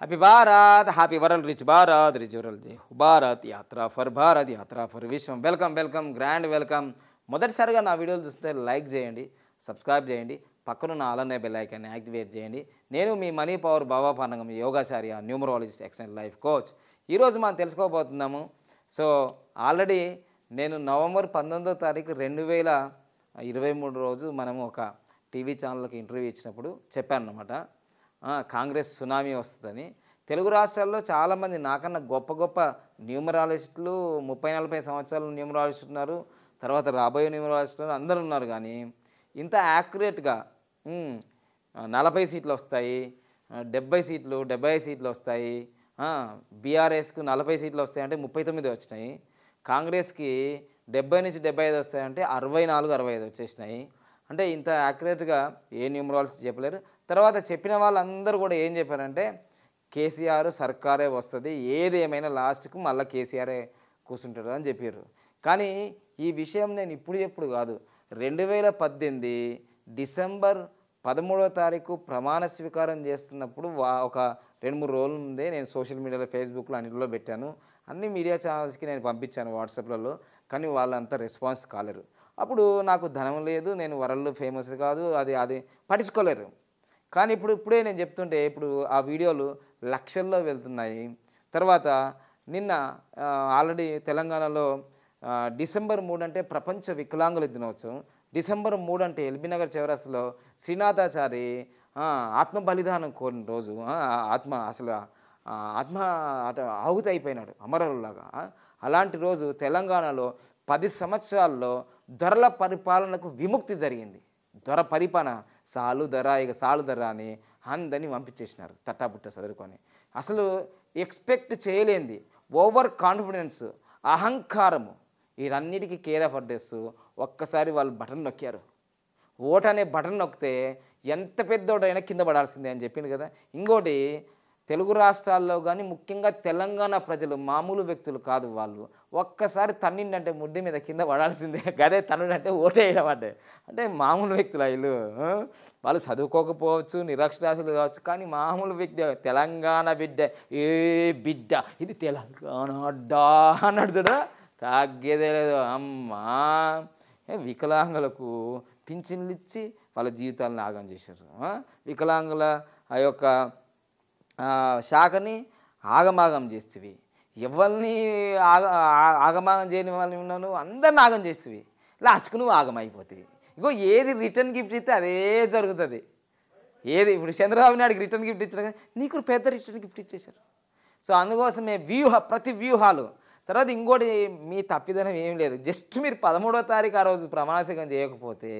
happy Bharat happy world rich Bharat rich world Bharat యాత్ర for Bharat యాత్ర for విశ్వం వెల్కమ్ వెల్కమ్ గ్రాండ్ వెల్కమ్ మొదటిసారిగా నా వీడియోలు చూస్తే లైక్ చేయండి సబ్స్క్రైబ్ చేయండి పక్కన పక్కనున్న బెల్ ఐకాన్ని యాక్టివేట్ చేయండి నేను మీ మనీ పవర్ బాబా పాండగం యోగాచార్య న్యూమరాలజిస్ట్ ఎక్సెంట్ లైఫ్ కోచ్ ఈరోజు మనం తెలుసుకోబోతున్నాము సో ఆల్రెడీ నేను నవంబర్ పంతొమ్మిదో తారీఖు రెండు వేల ఇరవై మూడు రోజు మనము ఒక టీవీ ఛానల్కి ఇంటర్వ్యూ ఇచ్చినప్పుడు చెప్పాను అనమాట కాంగ్రెస్ సునామీ వస్తుందని తెలుగు రాష్ట్రాల్లో చాలామంది నాకన్నా గొప్ప గొప్ప న్యూమరాలజిస్టులు ముప్పై నలభై సంవత్సరాలు న్యూమరాలజిస్ట్ ఉన్నారు తర్వాత రాబోయే న్యూమరాలజిస్టులు అందరూ ఉన్నారు కానీ ఇంత యాక్యురేట్గా నలభై సీట్లు వస్తాయి డెబ్బై సీట్లు డెబ్బై సీట్లు వస్తాయి బీఆర్ఎస్కు నలభై సీట్లు వస్తాయంటే ముప్పై తొమ్మిది వచ్చినాయి కాంగ్రెస్కి డెబ్బై నుంచి డెబ్బై ఐదు వస్తాయంటే అరవై నాలుగు అరవై ఐదు వచ్చేసినాయి అంటే ఇంత యాక్యురేట్గా ఏ న్యూమరాలజీ చెప్పలేరు తర్వాత చెప్పిన వాళ్ళందరూ కూడా ఏం చెప్పారంటే కేసీఆర్ సర్కారే వస్తుంది ఏది ఏమైనా లాస్ట్కు మళ్ళీ కేసీఆరే కూర్చుంటారు అని చెప్పారు కానీ ఈ విషయం నేను ఇప్పుడు ఎప్పుడు కాదు రెండు వేల పద్దెనిమిది డిసెంబర్ పదమూడవ తారీఖు ప్రమాణ స్వీకారం చేస్తున్నప్పుడు వా ఒక రెండు మూడు రోజుల ముందే నేను సోషల్ మీడియాలో ఫేస్బుక్లో అన్నింటిలో పెట్టాను అన్ని మీడియా ఛానల్స్కి నేను పంపించాను వాట్సాప్లలో కానీ వాళ్ళంతా రెస్పాన్స్ కాలేరు అప్పుడు నాకు ధనం లేదు నేను వరల్డ్ ఫేమస్ కాదు అది అది పట్టించుకోలేరు కానీ ఇప్పుడు ఇప్పుడే నేను చెప్తుంటే ఇప్పుడు ఆ వీడియోలు లక్షల్లో వెళ్తున్నాయి తర్వాత నిన్న ఆల్రెడీ తెలంగాణలో డిసెంబర్ మూడు అంటే ప్రపంచ వికలాంగుల దినోత్సవం డిసెంబర్ మూడు అంటే ఎల్బీనగర్ చివరస్తులో శ్రీనాథాచారి ఆత్మ బలిదానం కోరిన రోజు ఆత్మ అసలు ఆత్మ ఆహుతి అయిపోయినాడు అమరులాగా అలాంటి రోజు తెలంగాణలో పది సంవత్సరాల్లో ధరల పరిపాలనకు విముక్తి జరిగింది ధర పరిపాలన సాలు ధర ఇక సాలు ధర అని అందని పంపించేసినారు తట్టాపుట్ట చదువుకొని అసలు ఎక్స్పెక్ట్ చేయలేంది ఓవర్ కాన్ఫిడెన్స్ అహంకారము వీరన్నిటికీ కేర్ ఆఫ్ అడ్రస్ ఒక్కసారి వాళ్ళు బటన్ నొక్కారు ఓట్ అనే బటన్ నొక్కితే ఎంత పెద్దోడైనా కింద పడాల్సిందే అని చెప్పింది కదా ఇంకోటి తెలుగు రాష్ట్రాల్లో కానీ ముఖ్యంగా తెలంగాణ ప్రజలు మామూలు వ్యక్తులు కాదు వాళ్ళు ఒక్కసారి తన్నిండంటే ముడ్డి మీద కింద పడాల్సిందే గదే తన్నుడంటే ఓటేయడం అంటే అంటే మామూలు వ్యక్తులు వీళ్ళు వాళ్ళు చదువుకోకపోవచ్చు నిరక్షరాశులు కావచ్చు కానీ మామూలు వ్యక్తి తెలంగాణ బిడ్డ ఏ బిడ్డ ఇది తెలంగాణ అడ్డా అన్నాడు చూడ తగ్గేదే లేదు అమ్మా వికలాంగులకు పింఛన్లు ఇచ్చి వాళ్ళ జీవితాలను ఆగం చేశారు వికలాంగుల ఆ యొక్క శాఖని ఆగమాగం చేస్తుంది ఎవరిని ఆగ ఆగమాగం చేయని వాళ్ళని ఉన్నాను అందరిని ఆగం చేస్తుంది లాస్ట్కు నువ్వు ఆగమైపోతుంది ఇగో ఏది రిటర్న్ గిఫ్ట్ ఇస్తే అదే జరుగుతుంది ఏది ఇప్పుడు చంద్రబాబు నాయుడికి రిటర్న్ గిఫ్ట్ ఇచ్చిన నీకు పెద్ద రిటర్న్ గిఫ్ట్ ఇచ్చేశారు సో అందుకోసమే వ్యూహ ప్రతి వ్యూహాలు తర్వాత ఇంకోటి మీ తప్పిదనం ఏం లేదు జస్ట్ మీరు పదమూడో తారీఖు ఆ రోజు ప్రమాణస్వీకారం చేయకపోతే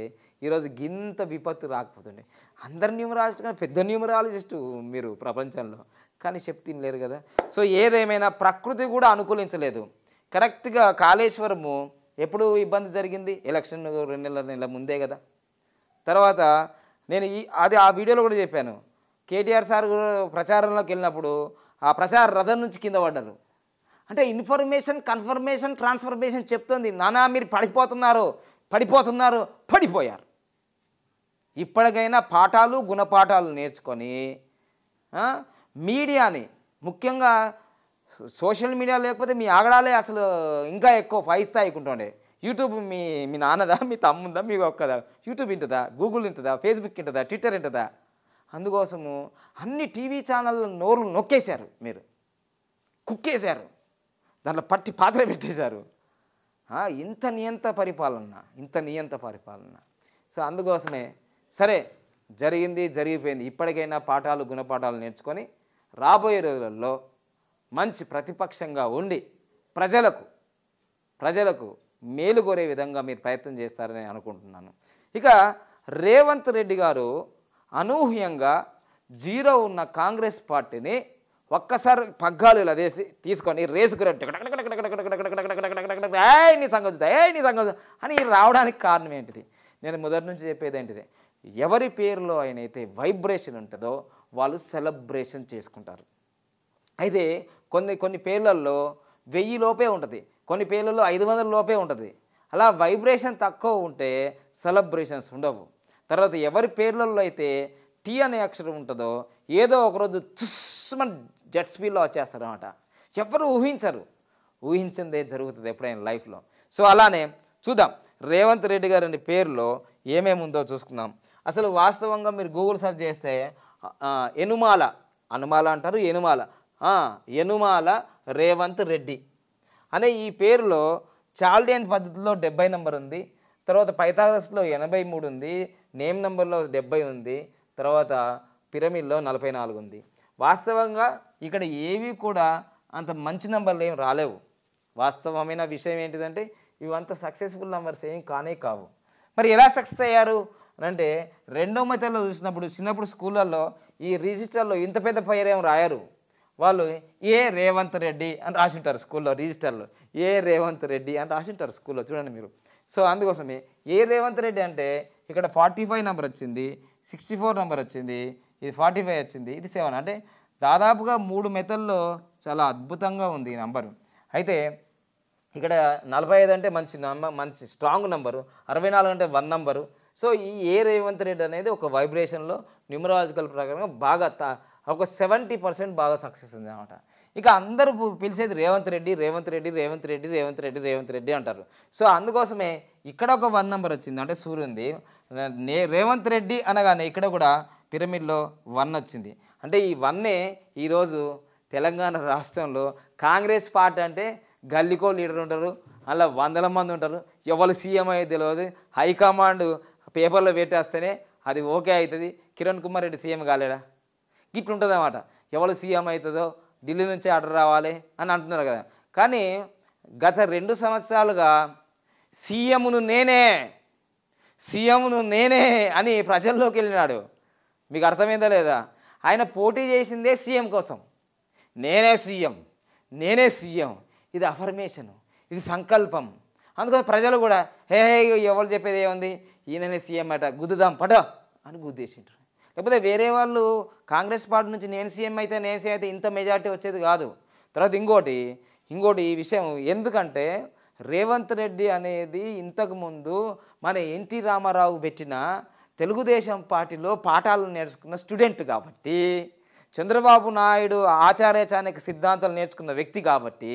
ఈరోజు గింత విపత్తు రాకపోతుండే అందరు న్యూమరాలజిస్ట్ కానీ పెద్ద న్యూమరాలజిస్ట్ మీరు ప్రపంచంలో కానీ శక్తి లేరు కదా సో ఏదేమైనా ప్రకృతి కూడా అనుకూలించలేదు కరెక్ట్గా కాళేశ్వరము ఎప్పుడు ఇబ్బంది జరిగింది ఎలక్షన్ రెండు నెలల నెల ముందే కదా తర్వాత నేను ఈ అది ఆ వీడియోలో కూడా చెప్పాను కేటీఆర్ సార్ ప్రచారంలోకి వెళ్ళినప్పుడు ఆ ప్రచార రథం నుంచి కింద పడ్డారు అంటే ఇన్ఫర్మేషన్ కన్ఫర్మేషన్ ట్రాన్స్ఫర్మేషన్ చెప్తుంది నానా మీరు పడిపోతున్నారు పడిపోతున్నారు పడిపోయారు ఇప్పటికైనా పాఠాలు గుణపాఠాలు నేర్చుకొని మీడియాని ముఖ్యంగా సోషల్ మీడియా లేకపోతే మీ ఆగడాలే అసలు ఇంకా ఎక్కువ ఫైవ్ స్థాయికి ఉంటుండే యూట్యూబ్ మీ మీ నాన్నదా మీ తమ్ముందా మీ ఒక్కదా యూట్యూబ్ ఇంటదా గూగుల్ ఇంటదా ఫేస్బుక్ ఇంటుందా ట్విట్టర్ ఇంటదా అందుకోసము అన్ని టీవీ ఛానళ్ళ నోర్లు నొక్కేశారు మీరు కుక్కేశారు దాంట్లో పట్టి పాత్ర పెట్టేశారు ఇంత నియంత పరిపాలన ఇంత నియంత పరిపాలన సో అందుకోసమే సరే జరిగింది జరిగిపోయింది ఇప్పటికైనా పాఠాలు గుణపాఠాలు నేర్చుకొని రాబోయే రోజులలో మంచి ప్రతిపక్షంగా ఉండి ప్రజలకు ప్రజలకు మేలు కోరే విధంగా మీరు ప్రయత్నం చేస్తారని అనుకుంటున్నాను ఇక రేవంత్ రెడ్డి గారు అనూహ్యంగా జీరో ఉన్న కాంగ్రెస్ పార్టీని ఒక్కసారి పగ్గాలు ఇలా తీసుకొని రేసుకు నీ సంగతి సంగతి అని రావడానికి కారణం ఏంటిది నేను మొదటి నుంచి చెప్పేది ఏంటిది ఎవరి పేరులో అయితే వైబ్రేషన్ ఉంటుందో వాళ్ళు సెలబ్రేషన్ చేసుకుంటారు అయితే కొన్ని కొన్ని పేర్లలో వెయ్యి లోపే ఉంటుంది కొన్ని పేర్లలో ఐదు వందల లోపే ఉంటుంది అలా వైబ్రేషన్ తక్కువ ఉంటే సెలబ్రేషన్స్ ఉండవు తర్వాత ఎవరి పేర్లలో అయితే టీ అనే అక్షరం ఉంటుందో ఏదో ఒకరోజు తుస్మన్ జెట్ స్పీడ్లో వచ్చేస్తారనమాట ఎవరు ఊహించరు ఊహించిందే జరుగుతుంది ఎప్పుడైనా లైఫ్లో సో అలానే చూద్దాం రేవంత్ రెడ్డి గారి పేరులో ఏమేమి ఉందో చూసుకుందాం అసలు వాస్తవంగా మీరు గూగుల్ సెర్చ్ చేస్తే ఎనుమాల అనుమాల అంటారు ఎనుమాల ఎనుమాల రేవంత్ రెడ్డి అనే ఈ పేరులో చాల్డియన్ పద్ధతిలో డెబ్బై నెంబర్ ఉంది తర్వాత పైథాగరస్లో ఎనభై మూడు ఉంది నేమ్ నెంబర్లో డెబ్బై ఉంది తర్వాత పిరమిడ్లో నలభై నాలుగు ఉంది వాస్తవంగా ఇక్కడ ఏవి కూడా అంత మంచి నెంబర్లు ఏం రాలేవు వాస్తవమైన విషయం ఏంటిదంటే ఇవంత సక్సెస్ఫుల్ నెంబర్స్ ఏం కానే కావు మరి ఎలా సక్సెస్ అయ్యారు అంటే రెండో మెథడ్లో చూసినప్పుడు చిన్నప్పుడు స్కూళ్ళల్లో ఈ రిజిస్టర్లో ఇంత పెద్ద పేరేం రాయరు వాళ్ళు ఏ రేవంత్ రెడ్డి అని రాసింటారు స్కూల్లో రిజిస్టర్లో ఏ రేవంత్ రెడ్డి అని రాసింటారు స్కూల్లో చూడండి మీరు సో అందుకోసమే ఏ రేవంత్ రెడ్డి అంటే ఇక్కడ ఫార్టీ ఫైవ్ నెంబర్ వచ్చింది సిక్స్టీ ఫోర్ నెంబర్ వచ్చింది ఇది ఫార్టీ ఫైవ్ వచ్చింది ఇది సెవెన్ అంటే దాదాపుగా మూడు మెథల్లో చాలా అద్భుతంగా ఉంది ఈ నంబరు అయితే ఇక్కడ నలభై ఐదు అంటే మంచి మంచి స్ట్రాంగ్ నంబరు అరవై నాలుగు అంటే వన్ నంబరు సో ఈ ఏ రేవంత్ రెడ్డి అనేది ఒక వైబ్రేషన్లో న్యూమరాలజికల్ ప్రకారంగా బాగా ఒక సెవెంటీ పర్సెంట్ బాగా సక్సెస్ ఉంది అనమాట ఇక అందరూ పిలిచేది రేవంత్ రెడ్డి రేవంత్ రెడ్డి రేవంత్ రెడ్డి రేవంత్ రెడ్డి రేవంత్ రెడ్డి అంటారు సో అందుకోసమే ఇక్కడ ఒక వన్ నెంబర్ వచ్చింది అంటే సూర్యుంది నే రేవంత్ రెడ్డి అనగానే ఇక్కడ కూడా పిరమిడ్లో వన్ వచ్చింది అంటే ఈ వన్నే ఈరోజు తెలంగాణ రాష్ట్రంలో కాంగ్రెస్ పార్టీ అంటే గల్లికో లీడర్ ఉంటారు అలా వందల మంది ఉంటారు ఎవరు సీఎం అయ్యే తెలియదు హైకమాండ్ పేపర్లో పెట్టేస్తేనే అది ఓకే అవుతుంది కిరణ్ కుమార్ రెడ్డి సీఎం కాలేడా గిట్లుంటుందన్నమాట ఎవరు సీఎం అవుతుందో ఢిల్లీ నుంచే ఆర్డర్ రావాలి అని అంటున్నారు కదా కానీ గత రెండు సంవత్సరాలుగా సీఎంను నేనే సీఎంను నేనే అని ప్రజల్లోకి వెళ్ళినాడు మీకు అర్థమైందా లేదా ఆయన పోటీ చేసిందే సీఎం కోసం నేనే సీఎం నేనే సీఎం ఇది అఫర్మేషను ఇది సంకల్పం అందుకని ప్రజలు కూడా హే హే ఎవరు చెప్పేది ఏముంది ఈయననే సీఎం అట గుద్దుదాం పట అని గుద్దేసింటారు లేకపోతే వేరే వాళ్ళు కాంగ్రెస్ పార్టీ నుంచి నేను సీఎం అయితే నేను సీఎం అయితే ఇంత మెజార్టీ వచ్చేది కాదు తర్వాత ఇంకోటి ఇంకోటి ఈ విషయం ఎందుకంటే రేవంత్ రెడ్డి అనేది ఇంతకుముందు మన ఎన్టీ రామారావు పెట్టిన తెలుగుదేశం పార్టీలో పాఠాలు నేర్చుకున్న స్టూడెంట్ కాబట్టి చంద్రబాబు నాయుడు ఆచార్య చాణక్య సిద్ధాంతాలు నేర్చుకున్న వ్యక్తి కాబట్టి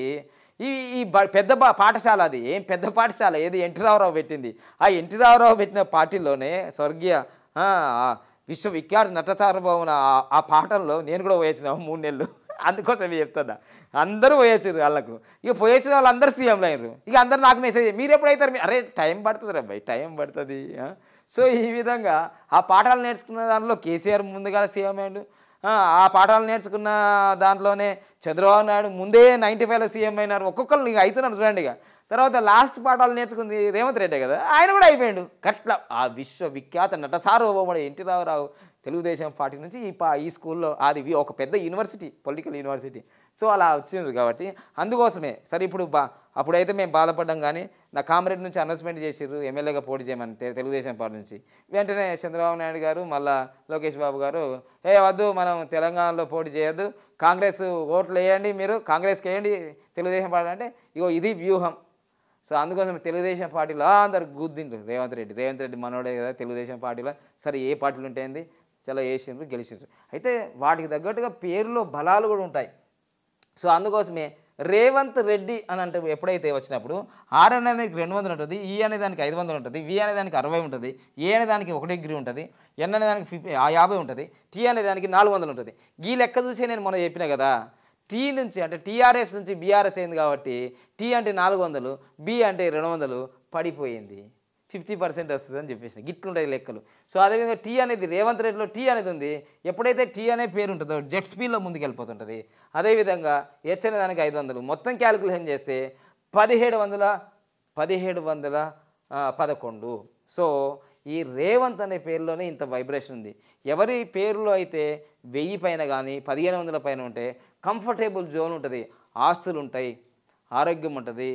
ఈ ఈ పెద్ద పాఠశాల అది ఏం పెద్ద పాఠశాల ఏది ఎన్టీ రామారావు పెట్టింది ఆ ఎన్టీ రామారావు పెట్టిన పార్టీలోనే స్వర్గీయ విశ్వ విఖ్యాత నటసార్వభౌమున ఆ పాఠంలో నేను కూడా పోయొచ్చిన మూడు నెలలు అందుకోసం చెప్తుందా అందరూ పోయొచ్చారు వాళ్ళకు ఇక పోయొచ్చిన వాళ్ళు అందరూ సీఎంలు అయ్యారు ఇక అందరు నాకు మెసేజ్ మీరు ఎప్పుడైతారు అరే టైం పడుతుంది రే భయ్ టైం పడుతుంది సో ఈ విధంగా ఆ పాఠాలు నేర్చుకున్న దానిలో కేసీఆర్ ముందుగా సీఎం అయ్యాడు ఆ పాఠాలు నేర్చుకున్న దాంట్లోనే చంద్రబాబు నాయుడు ముందే నైంటీ ఫైవ్లో సీఎం అయినారు ఒక్కొక్కరు నీకు అవుతున్నారు చూడండి ఇక తర్వాత లాస్ట్ పాఠాలు నేర్చుకుంది రేవంత్ రెడ్డే కదా ఆయన కూడా అయిపోయాడు కట్ల ఆ విశ్వవిఖ్యాత నట సార్వభౌముడు ఎన్టీ రామారావు తెలుగుదేశం పార్టీ నుంచి ఈ పా ఈ స్కూల్లో అది ఒక పెద్ద యూనివర్సిటీ పొలిటికల్ యూనివర్సిటీ సో అలా వచ్చిండ్రు కాబట్టి అందుకోసమే సరే ఇప్పుడు బా అప్పుడైతే మేము బాధపడ్డాం కానీ నా కామరెడ్డి నుంచి అనౌన్స్మెంట్ చేసారు ఎమ్మెల్యేగా పోటీ చేయమని తెలుగుదేశం పార్టీ నుంచి వెంటనే చంద్రబాబు నాయుడు గారు మళ్ళా లోకేష్ బాబు గారు ఏ వద్దు మనం తెలంగాణలో పోటీ చేయొద్దు కాంగ్రెస్ ఓట్లు వేయండి మీరు కాంగ్రెస్కి వేయండి తెలుగుదేశం పార్టీ అంటే ఇగో ఇది వ్యూహం సో అందుకోసం తెలుగుదేశం పార్టీలో అందరు గుర్తిండ్రు రేవంత్ రెడ్డి రేవంత్ రెడ్డి మనోడే కదా తెలుగుదేశం పార్టీలో సరే ఏ పార్టీలు ఉంటాయింది చాలా వేసిండ్రు గెలిచిండ్రు అయితే వాటికి తగ్గట్టుగా పేరులో బలాలు కూడా ఉంటాయి సో అందుకోసమే రేవంత్ రెడ్డి అని అంటే ఎప్పుడైతే వచ్చినప్పుడు ఆర్ అనే దానికి రెండు వందలు ఉంటుంది ఈ అనే దానికి ఐదు వందలు ఉంటుంది వి అనే దానికి అరవై ఉంటుంది ఏ అనే దానికి ఒక డిగ్రీ ఉంటుంది ఎన్ అనే దానికి ఫిఫ్టీ యాభై ఉంటుంది టీ అనే దానికి నాలుగు వందలు ఉంటుంది ఈ లెక్క చూసి నేను మొన్న చెప్పిన కదా టీ నుంచి అంటే టీఆర్ఎస్ నుంచి బీఆర్ఎస్ అయింది కాబట్టి టీ అంటే నాలుగు వందలు బి అంటే రెండు వందలు పడిపోయింది ఫిఫ్టీ పర్సెంట్ వస్తుంది అని చెప్పేసి గిట్లుంటాయి లెక్కలు సో అదేవిధంగా టీ అనేది రేవంత్ రెడ్డిలో టీ అనేది ఉంది ఎప్పుడైతే టీ అనే పేరు ఉంటుందో జెట్ స్పీడ్లో ముందుకు వెళ్ళిపోతుంటుంది అదేవిధంగా హెచ్ అనే దానికి ఐదు వందలు మొత్తం క్యాలిక్యులేషన్ చేస్తే పదిహేడు వందల పదిహేడు వందల పదకొండు సో ఈ రేవంత్ అనే పేరులోనే ఇంత వైబ్రేషన్ ఉంది ఎవరి పేరులో అయితే వెయ్యి పైన కానీ పదిహేను వందల పైన ఉంటే కంఫర్టబుల్ జోన్ ఉంటుంది ఆస్తులు ఉంటాయి ఆరోగ్యం ఉంటుంది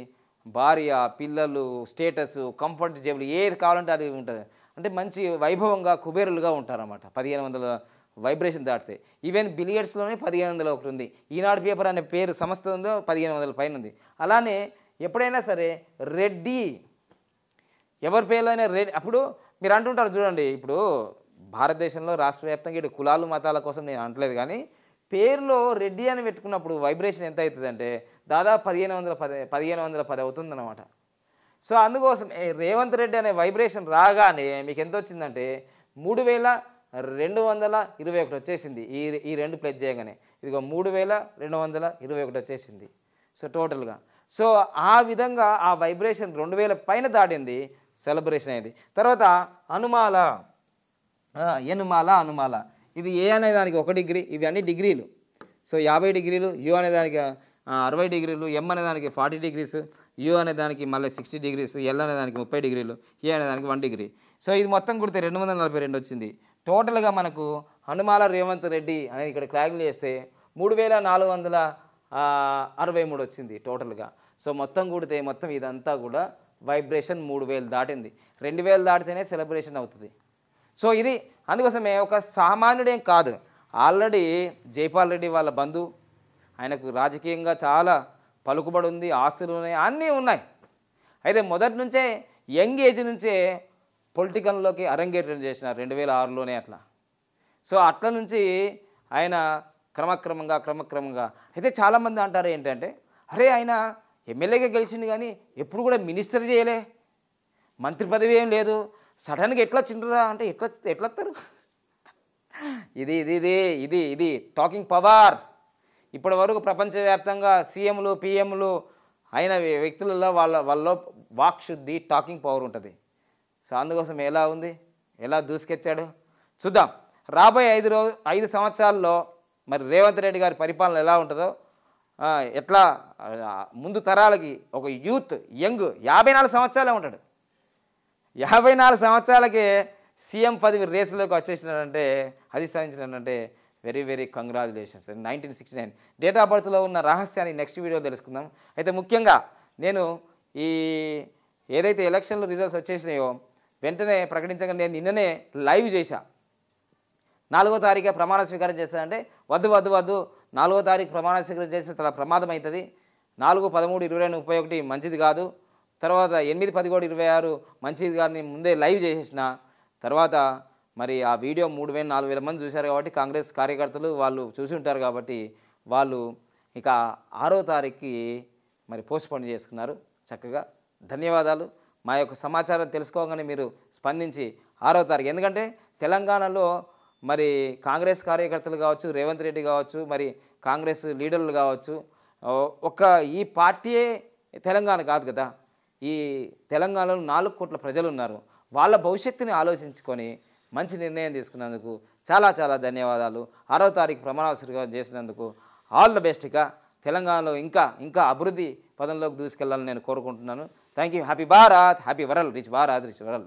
భార్య పిల్లలు స్టేటస్ కంఫర్ట్ జేబుల్ ఏది కావాలంటే అది ఉంటుంది అంటే మంచి వైభవంగా కుబేరులుగా ఉంటారన్నమాట పదిహేను వందల వైబ్రేషన్ దాటితే ఈవెన్ బిలియర్స్లోనే పదిహేను వందల ఒకటి ఉంది ఈనాడు పేపర్ అనే పేరు సంస్థ ఉందో పదిహేను వందల పైన ఉంది అలానే ఎప్పుడైనా సరే రెడ్డి ఎవరి పేర్లైనా రెడ్డి అప్పుడు మీరు అంటుంటారు చూడండి ఇప్పుడు భారతదేశంలో రాష్ట్ర వ్యాప్తంగా ఇటు కులాలు మతాల కోసం నేను అంటలేదు కానీ పేరులో రెడ్డి అని పెట్టుకున్నప్పుడు వైబ్రేషన్ ఎంత అవుతుందంటే దాదాపు పదిహేను వందల పది పదిహేను వందల పది అవుతుంది అనమాట సో అందుకోసం రేవంత్ రెడ్డి అనే వైబ్రేషన్ రాగానే మీకు ఎంత వచ్చిందంటే మూడు వేల రెండు వందల ఇరవై ఒకటి వచ్చేసింది ఈ ఈ రెండు ప్లస్ చేయగానే ఇదిగో మూడు వేల రెండు వందల ఇరవై ఒకటి వచ్చేసింది సో టోటల్గా సో ఆ విధంగా ఆ వైబ్రేషన్ రెండు వేల పైన దాటింది సెలబ్రేషన్ అయింది తర్వాత అనుమాల ఎనుమాల అనుమాల ఇది ఏ అనే దానికి ఒక డిగ్రీ ఇవి అన్ని డిగ్రీలు సో యాభై డిగ్రీలు యు అనే దానికి అరవై డిగ్రీలు ఎం అనే దానికి ఫార్టీ డిగ్రీస్ యు అనే దానికి మళ్ళీ సిక్స్టీ డిగ్రీస్ ఎల్ అనే దానికి ముప్పై డిగ్రీలు ఏ అనే దానికి వన్ డిగ్రీ సో ఇది మొత్తం కుడితే రెండు వందల నలభై రెండు వచ్చింది టోటల్గా మనకు హనుమాల రేవంత్ రెడ్డి అనేది ఇక్కడ క్యాల్కులేట్ చేస్తే మూడు వేల నాలుగు వందల అరవై మూడు వచ్చింది టోటల్గా సో మొత్తం కూడితే మొత్తం ఇదంతా కూడా వైబ్రేషన్ మూడు వేలు దాటింది రెండు వేలు దాటితేనే సెలబ్రేషన్ అవుతుంది సో ఇది అందుకోసమే ఒక సామాన్యుడేం కాదు ఆల్రెడీ జైపాల్ రెడ్డి వాళ్ళ బంధు ఆయనకు రాజకీయంగా చాలా పలుకుబడి ఉంది ఆస్తులు ఉన్నాయి అన్నీ ఉన్నాయి అయితే మొదటి నుంచే యంగ్ ఏజ్ నుంచే పొలిటికల్లోకి అరంగేట్రం చేసినారు రెండు వేల ఆరులోనే అట్లా సో అట్ల నుంచి ఆయన క్రమక్రమంగా క్రమక్రమంగా అయితే చాలామంది అంటారు ఏంటంటే అరే ఆయన ఎమ్మెల్యేగా గెలిచింది కానీ ఎప్పుడు కూడా మినిస్టర్ చేయలే మంత్రి పదవి ఏం లేదు సడన్గా ఎట్లా వచ్చిండ్రా అంటే ఎట్లా ఎట్లా వస్తారు ఇది ఇది ఇది ఇది ఇది టాకింగ్ పవర్ ఇప్పటి వరకు ప్రపంచవ్యాప్తంగా సీఎంలు పిఎంలు అయిన వ్యక్తులలో వాళ్ళ వాక్ వాక్శుద్ధి టాకింగ్ పవర్ ఉంటుంది సో అందుకోసం ఎలా ఉంది ఎలా దూసుకెచ్చాడు చూద్దాం రాబోయే ఐదు రోజు ఐదు సంవత్సరాల్లో మరి రేవంత్ రెడ్డి గారి పరిపాలన ఎలా ఉంటుందో ఎట్లా ముందు తరాలకి ఒక యూత్ యంగ్ యాభై నాలుగు సంవత్సరాలే ఉంటాడు యాభై నాలుగు సంవత్సరాలకే సీఎం పదవి రేసులోకి వచ్చేసినారంటే అధిష్టానించినారంటే very very congratulations nineteen sixty nine date of బర్త్లో ఉన్న రహస్యాన్ని నెక్స్ట్ వీడియో తెలుసుకుందాం అయితే ముఖ్యంగా నేను ఈ ఏదైతే ఎలక్షన్లో రిజల్ట్స్ వచ్చేసినాయో వెంటనే ప్రకటించగా నేను నిన్ననే లైవ్ చేశా నాలుగో తారీఖే ప్రమాణ స్వీకారం చేశానంటే వద్దు వద్దు వద్దు నాలుగో తారీఖు ప్రమాణ స్వీకారం చేస్తే చాలా ప్రమాదం అవుతుంది నాలుగు పదమూడు ఇరవై రెండు ముప్పై ఒకటి మంచిది కాదు తర్వాత ఎనిమిది పది ఇరవై ఆరు మంచిది గారిని ముందే లైవ్ చేసేసిన తర్వాత మరి ఆ వీడియో మూడు వేల నాలుగు వేల మంది చూశారు కాబట్టి కాంగ్రెస్ కార్యకర్తలు వాళ్ళు చూసి ఉంటారు కాబట్టి వాళ్ళు ఇక ఆరో తారీఖుకి మరి పోస్ట్పోన్ చేసుకున్నారు చక్కగా ధన్యవాదాలు మా యొక్క సమాచారం తెలుసుకోగానే మీరు స్పందించి ఆరో తారీఖు ఎందుకంటే తెలంగాణలో మరి కాంగ్రెస్ కార్యకర్తలు కావచ్చు రేవంత్ రెడ్డి కావచ్చు మరి కాంగ్రెస్ లీడర్లు కావచ్చు ఒక్క ఈ పార్టీయే తెలంగాణ కాదు కదా ఈ తెలంగాణలో నాలుగు కోట్ల ప్రజలు ఉన్నారు వాళ్ళ భవిష్యత్తుని ఆలోచించుకొని మంచి నిర్ణయం తీసుకున్నందుకు చాలా చాలా ధన్యవాదాలు ఆరో తారీఖు ప్రమాణ చేసినందుకు ఆల్ ద బెస్ట్గా తెలంగాణలో ఇంకా ఇంకా అభివృద్ధి పదంలోకి దూసుకెళ్లాలని నేను కోరుకుంటున్నాను thank you happy Bharat happy world rich Bharat rich వరల్